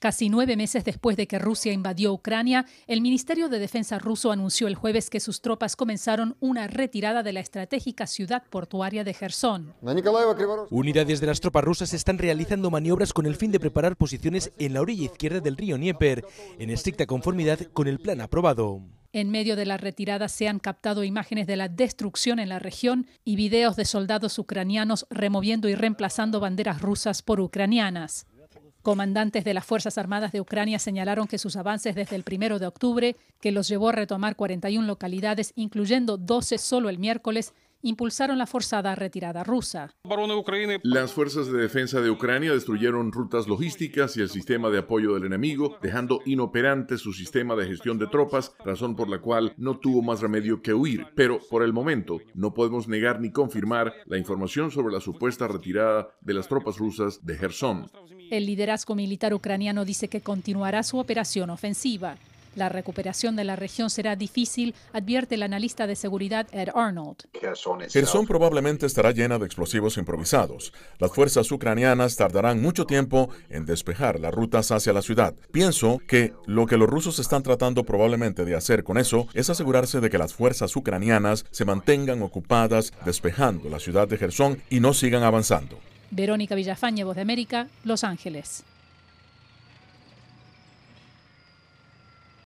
Casi nueve meses después de que Rusia invadió Ucrania, el Ministerio de Defensa ruso anunció el jueves que sus tropas comenzaron una retirada de la estratégica ciudad portuaria de Gerson. Unidades de las tropas rusas están realizando maniobras con el fin de preparar posiciones en la orilla izquierda del río Dnieper, en estricta conformidad con el plan aprobado. En medio de la retirada se han captado imágenes de la destrucción en la región y videos de soldados ucranianos removiendo y reemplazando banderas rusas por ucranianas. Comandantes de las Fuerzas Armadas de Ucrania señalaron que sus avances desde el primero de octubre, que los llevó a retomar 41 localidades, incluyendo 12 solo el miércoles, impulsaron la forzada retirada rusa. Las fuerzas de defensa de Ucrania destruyeron rutas logísticas y el sistema de apoyo del enemigo, dejando inoperante su sistema de gestión de tropas, razón por la cual no tuvo más remedio que huir. Pero por el momento no podemos negar ni confirmar la información sobre la supuesta retirada de las tropas rusas de Gerson. El liderazgo militar ucraniano dice que continuará su operación ofensiva. La recuperación de la región será difícil, advierte el analista de seguridad Ed Arnold. Gerson probablemente estará llena de explosivos improvisados. Las fuerzas ucranianas tardarán mucho tiempo en despejar las rutas hacia la ciudad. Pienso que lo que los rusos están tratando probablemente de hacer con eso es asegurarse de que las fuerzas ucranianas se mantengan ocupadas despejando la ciudad de Gerson y no sigan avanzando. Verónica Villafañe, Voz de América, Los Ángeles.